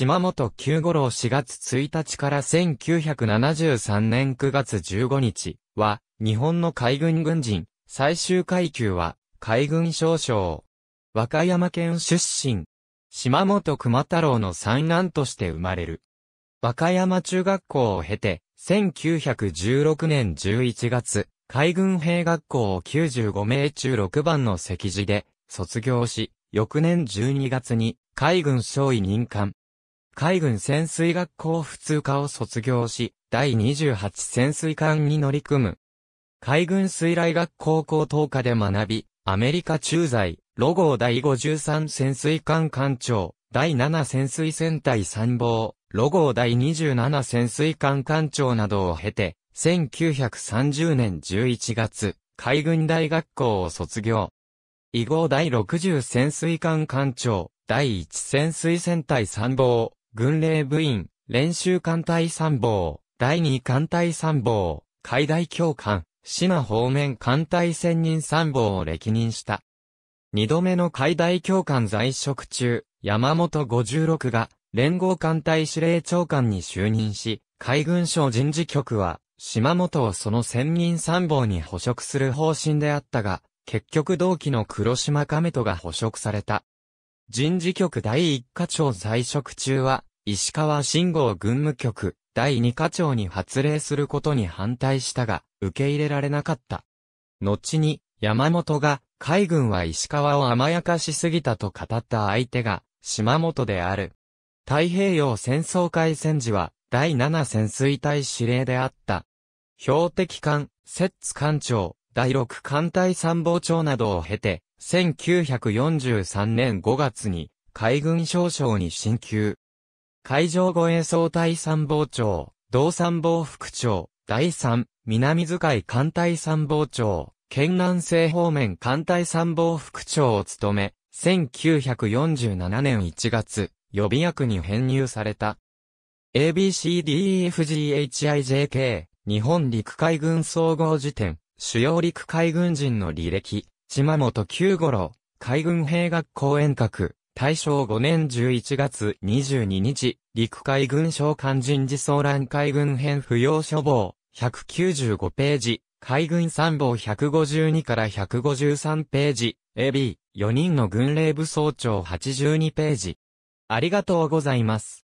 島本九五郎4月1日から1973年9月15日は、日本の海軍軍人、最終階級は、海軍少将。和歌山県出身。島本熊太郎の三男として生まれる。和歌山中学校を経て、1916年11月、海軍兵学校を95名中6番の席次で卒業し、翌年12月に海軍少尉任官、海軍潜水学校普通科を卒業し、第28潜水艦に乗り組む。海軍水雷学校高等科で学び、アメリカ駐在、ロゴ第53潜水艦艦長、第7潜水船隊参謀、ロゴ第27潜水艦艦長などを経て、1930年11月、海軍大学校を卒業。以後第60潜水艦艦長、第1潜水船隊参謀、軍令部員、練習艦隊参謀、第二艦隊参謀、海大教官、島方面艦隊専任参謀を歴任した。二度目の海大教官在職中、山本56が連合艦隊司令長官に就任し、海軍省人事局は、島本をその専任参謀に捕食する方針であったが、結局同期の黒島亀戸が捕食された。人事局第1課長在職中は、石川信号軍務局第2課長に発令することに反対したが、受け入れられなかった。後に、山本が、海軍は石川を甘やかしすぎたと語った相手が、島本である。太平洋戦争開戦時は、第7潜水隊司令であった。標的艦、摂津艦長、第6艦隊参謀長などを経て、1943年5月に海軍少将に進級。海上護衛総隊参謀長、同参謀副長、第3、南遣い艦隊参謀長、県南西方面艦隊参謀副長を務め、1947年1月、予備役に編入された。ABCDEFGHIJK、日本陸海軍総合辞典、主要陸海軍人の履歴、島本九五郎、海軍兵学校遠隔、大正5年11月22日、陸海軍省官人事総覧海軍編不要書房、195ページ、海軍参謀152から153ページ、AB、4人の軍令部総長82ページ。ありがとうございます。